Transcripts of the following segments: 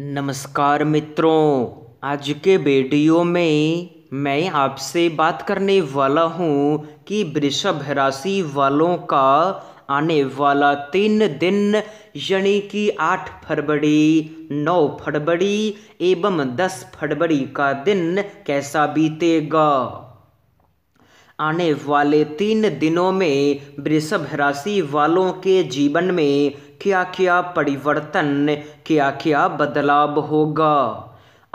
नमस्कार मित्रों आज के वीडियो में मैं आपसे बात करने वाला हूँ कि वृषभ राशि वालों का आने वाला तीन दिन यानी कि आठ फरवरी नौ फरवरी एवं दस फरवरी का दिन कैसा बीतेगा आने वाले तीन दिनों में वृषभ राशि वालों के जीवन में क्या क्या परिवर्तन क्या क्या बदलाव होगा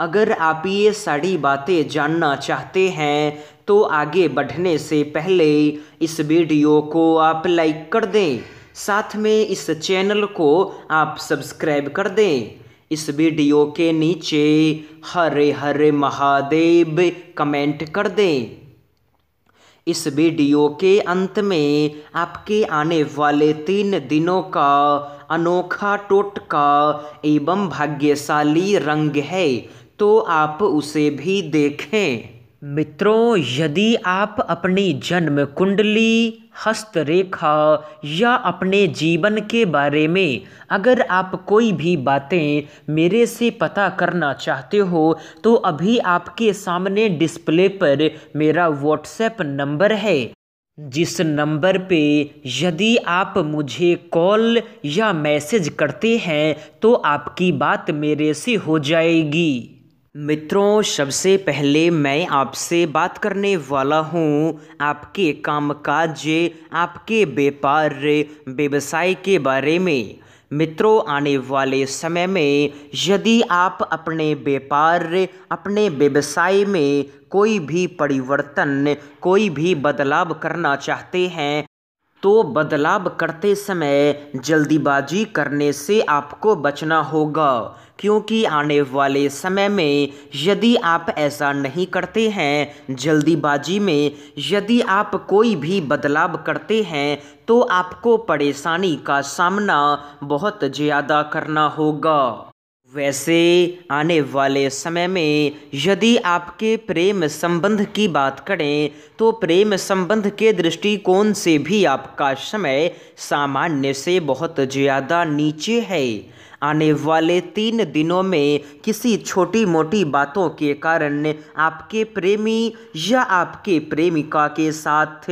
अगर आप ये सारी बातें जानना चाहते हैं तो आगे बढ़ने से पहले इस वीडियो को आप लाइक कर दें साथ में इस चैनल को आप सब्सक्राइब कर दें इस वीडियो के नीचे हरे हरे महादेव कमेंट कर दें इस वीडियो के अंत में आपके आने वाले तीन दिनों का अनोखा टोटका एवं भाग्यशाली रंग है तो आप उसे भी देखें मित्रों यदि आप अपनी जन्म कुंडली हस्तरेखा या अपने जीवन के बारे में अगर आप कोई भी बातें मेरे से पता करना चाहते हो तो अभी आपके सामने डिस्प्ले पर मेरा व्हाट्सएप नंबर है जिस नंबर पे यदि आप मुझे कॉल या मैसेज करते हैं तो आपकी बात मेरे से हो जाएगी मित्रों सबसे पहले मैं आपसे बात करने वाला हूँ आपके कामकाज आपके व्यापार व्यवसाय के बारे में मित्रों आने वाले समय में यदि आप अपने व्यापार अपने व्यवसाय में कोई भी परिवर्तन कोई भी बदलाव करना चाहते हैं तो बदलाव करते समय जल्दीबाजी करने से आपको बचना होगा क्योंकि आने वाले समय में यदि आप ऐसा नहीं करते हैं जल्दीबाजी में यदि आप कोई भी बदलाव करते हैं तो आपको परेशानी का सामना बहुत ज़्यादा करना होगा वैसे आने वाले समय में यदि आपके प्रेम संबंध की बात करें तो प्रेम संबंध के दृष्टिकोण से भी आपका समय सामान्य से बहुत ज़्यादा नीचे है आने वाले तीन दिनों में किसी छोटी मोटी बातों के कारण आपके प्रेमी या आपके प्रेमिका के साथ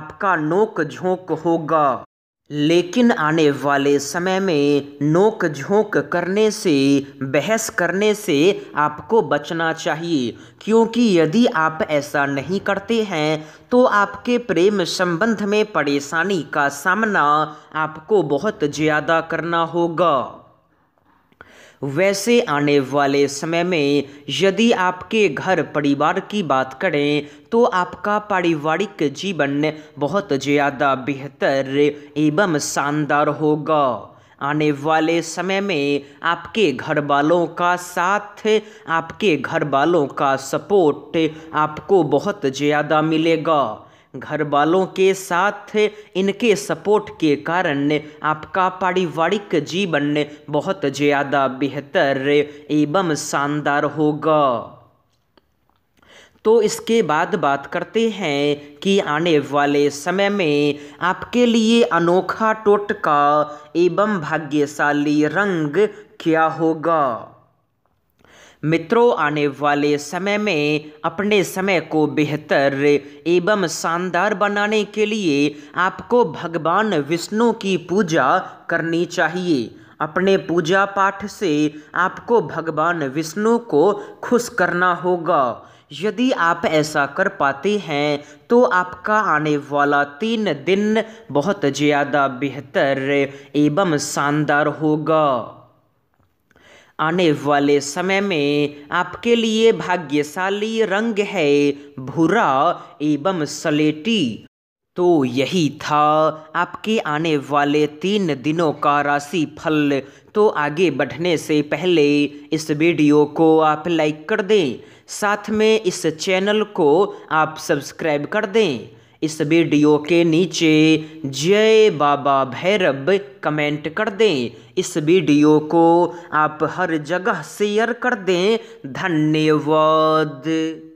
आपका नोक झोंक होगा लेकिन आने वाले समय में नोक झोंक करने से बहस करने से आपको बचना चाहिए क्योंकि यदि आप ऐसा नहीं करते हैं तो आपके प्रेम संबंध में परेशानी का सामना आपको बहुत ज़्यादा करना होगा वैसे आने वाले समय में यदि आपके घर परिवार की बात करें तो आपका पारिवारिक जीवन बहुत ज़्यादा बेहतर एवं शानदार होगा आने वाले समय में आपके घर वालों का साथ आपके घर वालों का सपोर्ट आपको बहुत ज़्यादा मिलेगा घर वालों के साथ इनके सपोर्ट के कारण आपका पारिवारिक जीवन बहुत ज़्यादा बेहतर एवं शानदार होगा तो इसके बाद बात करते हैं कि आने वाले समय में आपके लिए अनोखा टोटका एवं भाग्यशाली रंग क्या होगा मित्रों आने वाले समय में अपने समय को बेहतर एवं शानदार बनाने के लिए आपको भगवान विष्णु की पूजा करनी चाहिए अपने पूजा पाठ से आपको भगवान विष्णु को खुश करना होगा यदि आप ऐसा कर पाते हैं तो आपका आने वाला तीन दिन बहुत ज़्यादा बेहतर एवं शानदार होगा आने वाले समय में आपके लिए भाग्यशाली रंग है भूरा एवं सलेटी तो यही था आपके आने वाले तीन दिनों का राशि फल तो आगे बढ़ने से पहले इस वीडियो को आप लाइक कर दें साथ में इस चैनल को आप सब्सक्राइब कर दें इस वीडियो के नीचे जय बाबा भैरव कमेंट कर दें इस वीडियो को आप हर जगह शेयर कर दें धन्यवाद